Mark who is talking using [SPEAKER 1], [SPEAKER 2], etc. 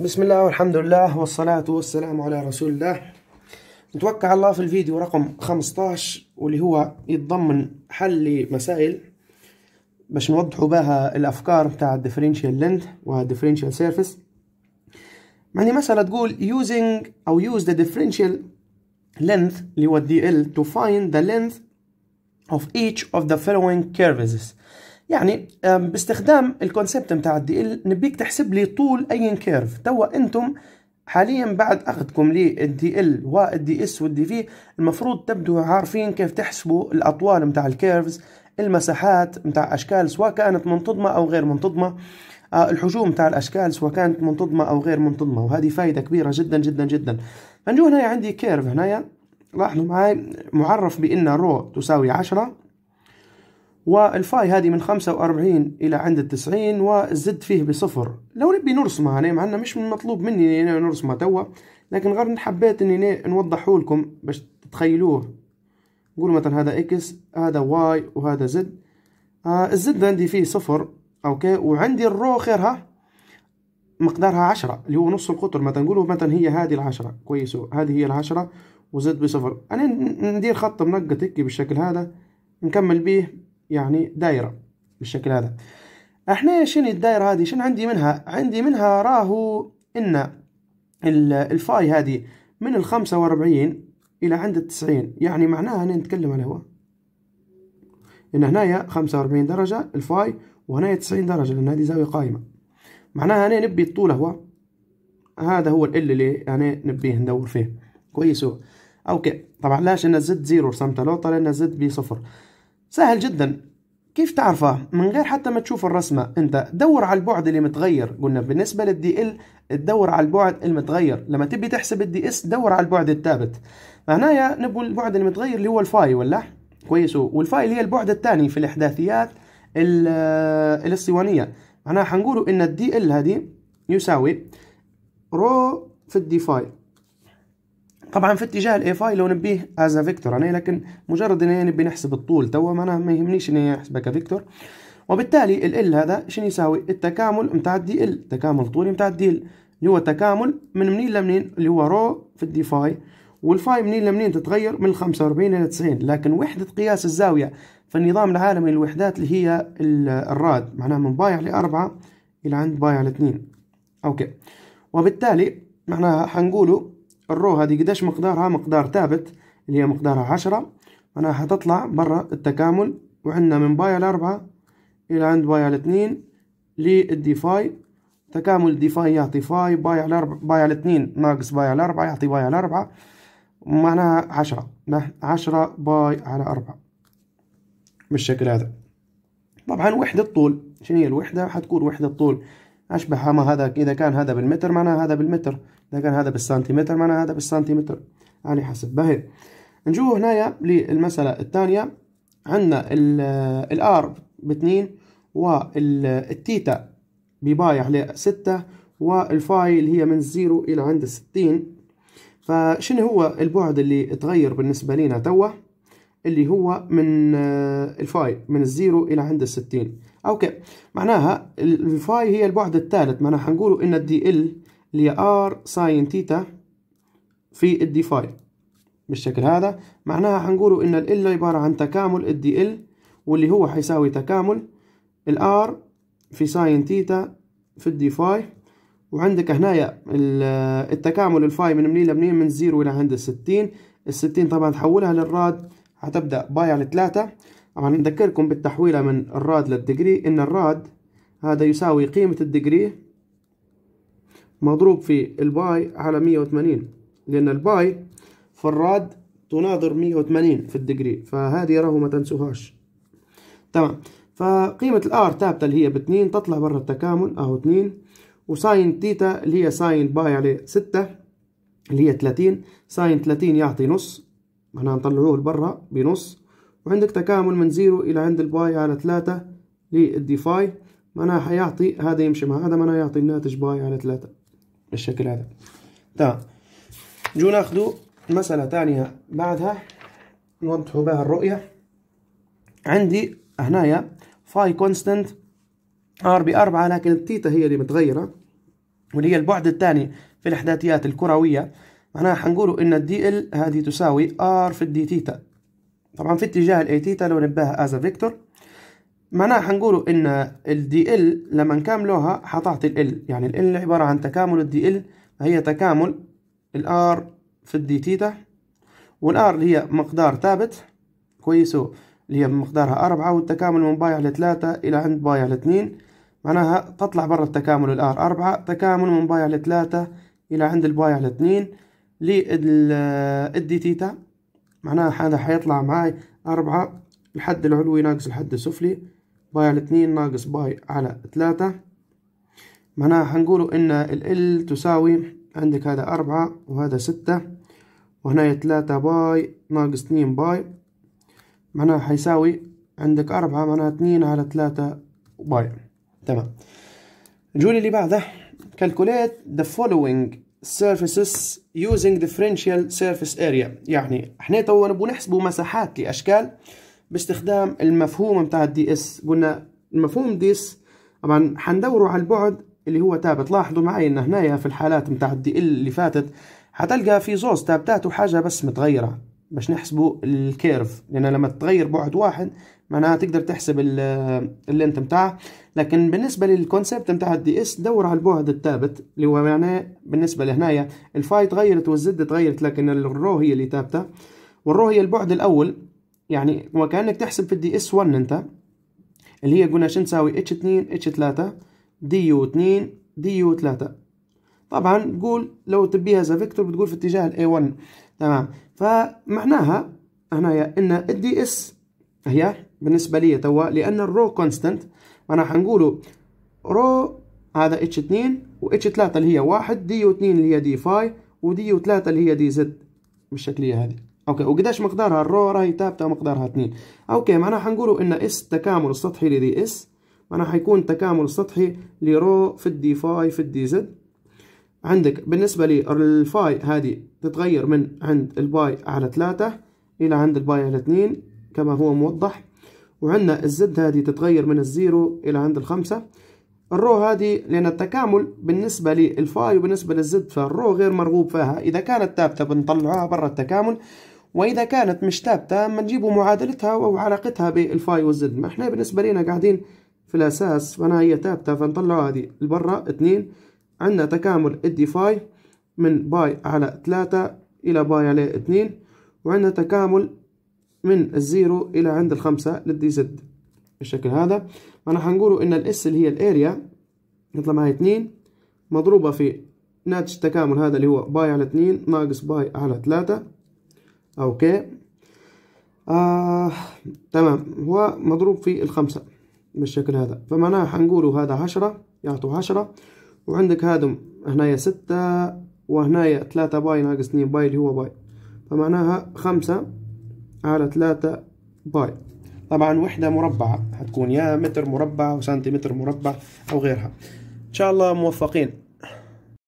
[SPEAKER 1] بسم الله والحمد لله والصلاة والسلام على رسول الله نتوكل على الله في الفيديو رقم 15 واللي هو يتضمن حل لمسائل باش نوضحوا بها الافكار بتاع الديفرنشال لينث والديفرنشال سيرفيس يعني مسألة تقول using أو use the differential length اللي هو الدي ال to find the length of each of the following curves يعني باستخدام الكونسيبت نتاع الدي ال نبيك تحسب لي طول اي كيرف توا انتم حاليا بعد اخذكم للدي ال والدي اس والدي في المفروض تبدو عارفين كيف تحسبوا الاطوال نتاع الكيرفز المساحات نتاع اشكال سواء كانت منتظمه او غير منتظمه آه، الحجوم تاع الاشكال سواء كانت منتظمه او غير منتظمه وهذه فائده كبيره جدا جدا جدا فنجو هنايا عندي كيرف هنايا لاحظوا معي معرف بان رو تساوي عشرة والفاي هذه من 45 إلى عند التسعين والزد فيه بصفر لو نبي نرسمها أنا مع أنه مش من مطلوب مني اني نرسمها توا لكن غير حبيت أني نوضحه لكم باش تتخيلوه نقول مثلا هذا إكس هذا واي وهذا زد آه الزد عندي فيه صفر أوكي وعندي الرو خيرها مقدارها عشرة اللي هو نص القطر مثلا نقولوا مثلا هي هذه العشرة كويس هذه هي العشرة وزد بصفر أنا ندير خط منقط هيك بالشكل هذا نكمل بيه يعني دايره بالشكل هذا احنا شنو الدايره هذه شنو عندي منها عندي منها راهو ان الفاي هذه من ال 45 الى عند ال 90 يعني معناها انا نتكلم على هو ان هنايا 45 درجه الفاي وهنايا 90 درجه لان هذه زاويه قائمه معناها انا نبي الطول هو هذا هو ال اللي يعني نبيه ندور فيه كويس هو اوكي طبعا لاش ان زد زيرو رسمت لوطه لان زد صفر سهل جدا كيف تعرفه من غير حتى ما تشوف الرسمة انت دور على البعد اللي متغير قلنا بالنسبة للدي ال تدور على البعد المتغير لما تبي تحسب الدي اس دور على البعد الثابت هنايا نبو البعد المتغير اللي هو الفاي ولا كويس والفاي اللي هي البعد الثاني في الاحداثيات آه، الاسطوانية معناها حنقولوا ان الدي ال هذه يساوي رو في الدي فاي طبعا في اتجاه الاي فاي لو نبيه از فيكتور انا لكن مجرد اني نبي نحسب الطول توا ما انا ما يهمنيش اني احسبه كفيكتور وبالتالي ال ال هذا شنو يساوي التكامل نتاع الدي ال تكامل طولي نتاع الدي ال اللي هو تكامل من منين لمنين اللي هو رو في الدي فاي والفاي منين لمنين تتغير من 45 الى 90 لكن وحده قياس الزاويه في النظام العالمي للوحدات اللي هي الراد معناها من بايع لأربعة إلى عند بايع لاتنين أوكي وبالتالي معناها حنقولوا الرو هذه قداش مقدارها مقدار ثابت اللي هي مقدارها عشرة معناها حتطلع برا التكامل وعندنا من باي على أربعة إلى عند باي على اثنين للدي فاي تكامل دي فاي يعطي فاي باي على أربعة باي على اثنين ناقص باي على أربعة يعطي باي على أربعة معناها عشرة عشرة باي على أربعة بالشكل هذا طبعا وحدة طول شنو هي الوحدة حتكون وحدة طول أشبه ما هذا إذا كان هذا بالمتر معناها هذا بالمتر إذا كان هذا بالسنتيمتر معناها هذا بالسنتيمتر يعني حسب بهي نجوه هنايا للمسألة الثانية عندنا الار باتنين والتيتا بباي على ستة والفاي اللي هي من زيرو إلى عند ستين فشنو هو البعد اللي تغير بالنسبة لنا توه اللي هو من الفاي من الزيرو إلى عند الستين أوكي معناها الفاي هي البعد الثالث معناها حنقوله إن الدي إل اللي هي ار ساين تيتا في الدي فاي بالشكل هذا معناها حنقولوا ان ال عبارة عن تكامل الدي ال واللي هو حيساوي تكامل الار في ساين تيتا في الدي فاي وعندك هنايا التكامل الفاي من منين لمنين من زيرو إلى عند الستين الستين طبعا تحولها للراد هتبدأ باي على ثلاثة طبعا نذكركم بالتحويلة من الراد للدجري إن الراد هذا يساوي قيمة الدجري مضروب في الباي على 180 لأن الباي في الراد تناظر 180 في الدجري فهذه راهو ما تنسوهاش تمام فقيمة الار ثابتة اللي هي باتنين تطلع برا التكامل اهو اتنين وساين تيتا اللي هي ساين باي على ستة اللي هي تلاتين ساين تلاتين يعطي نص معناها نطلعوه لبرا بنص وعندك تكامل من زيرو إلى عند الباي على ثلاثة للديفاي معناها حيعطي هذا يمشي مع هذا معناها يعطي الناتج باي على ثلاثة بالشكل هذا تمام طيب، جو ناخدو مسألة تانية بعدها نوضحوا بها الرؤية عندي هنايا فاي كونستنت ار بأربعة لكن التيتا هي اللي متغيرة واللي هي البعد الثاني في الإحداثيات الكروية معناها حنقولوا إن الدي ال هذه تساوي ار في الدي تيتا طبعا في اتجاه الاي تيتا لو نبها از فيكتور معناها حنقولوا ان الدي ال لما نكاملوها حتعطي ال يعني ال عباره عن تكامل الدي ال هي تكامل الار في الدي تيتا والار اللي هي مقدار ثابت كويسو اللي هي مقدارها أربعة والتكامل من بايع لثلاثة إلى عند بايع لاثنين معناها تطلع برا التكامل الآر أربعة تكامل من بايع لثلاثة إلى عند البايع لاثنين للدي تيتا معناها هذا حيطلع معاي أربعة الحد العلوي ناقص الحد السفلي باي على اتنين ناقص باي على تلاتة معناها حنقولوا ان ال تساوي عندك هذا أربعة وهذا ستة وهنا تلاتة باي ناقص اتنين باي معناها حيساوي عندك أربعة معناها اتنين على تلاتة باي تمام الجولي اللي بعده calculate the following surfaces using differential surface area يعني احنا توا نبو نحسبوا مساحات لأشكال باستخدام المفهوم بتاع الدي اس قلنا المفهوم دي اس طبعا حندوروا على البعد اللي هو ثابت لاحظوا معي ان هنايا في الحالات بتاع الدي ال اللي فاتت حتلقى في زوز تابتات وحاجه بس متغيره باش نحسبوا الكيرف لان لما تغير بعد واحد معناها تقدر تحسب اللينت بتاعه لكن بالنسبه للكونسيبت بتاع الدي اس دور على البعد الثابت اللي هو معناه يعني بالنسبه لهنايا الفاي تغيرت والزد تغيرت لكن الرو هي اللي ثابته والرو هي البعد الاول يعني وكانك تحسب في الدي اس 1 انت اللي هي قلنا شنو تساوي اتش 2 اتش 3 دي يو 2 دي يو 3 طبعا تقول لو تبيها زي فيكتور بتقول في اتجاه الاي 1 تمام فمعناها هنايا ان الدي اس هي بالنسبه لي توا لان الرو كونستنت معناها حنقولوا رو هذا اتش 2 و اتش 3 اللي هي 1 دي يو 2 اللي هي دي فاي ودي يو 3 اللي هي دي زد بالشكليه هذه اوكي وقداش مقدارها الرو راهي ثابته مقدارها 2 اوكي معناها حنقولوا ان اس التكامل السطحي لدي اس معناها حيكون تكامل السطحي لرو في الدي فاي في الدي زد عندك بالنسبه للفاي هذه تتغير من عند الباي على 3 الى عند الباي على 2 كما هو موضح وعندنا الزد هذه تتغير من الزيرو الى عند الخمسة الرو هذه لأن التكامل بالنسبة للفاي وبالنسبة للزد فالرو غير مرغوب فيها إذا كانت ثابتة بنطلعها برا التكامل واذا كانت مش ثابته اما نجيبوا معادلتها وعلاقتها بالفاي والزد ما احنا بالنسبه لنا قاعدين في الاساس فانا هي ثابته فنطلعوا هذه لبرا 2 عندنا تكامل الدي فاي من باي على 3 الى باي على 2 وعندنا تكامل من الزيرو الى عند الخمسة للدي زد بالشكل هذا فانا حنقولوا ان الاس اللي هي الاريا نطلع معها 2 مضروبة في ناتج التكامل هذا اللي هو باي على 2 ناقص باي على 3 اوكي آه تمام هو مضروب في الخمسة بالشكل هذا فمعناها حنقولوا هذا عشرة يعطوا عشرة وعندك هادم هنايا ستة وهنايا ثلاثة باي ناقص اثنين باي اللي هو باي فمعناها خمسة على ثلاثة باي طبعا وحدة مربعة هتكون يا متر مربع وسنتيمتر مربع أو غيرها إن شاء الله موفقين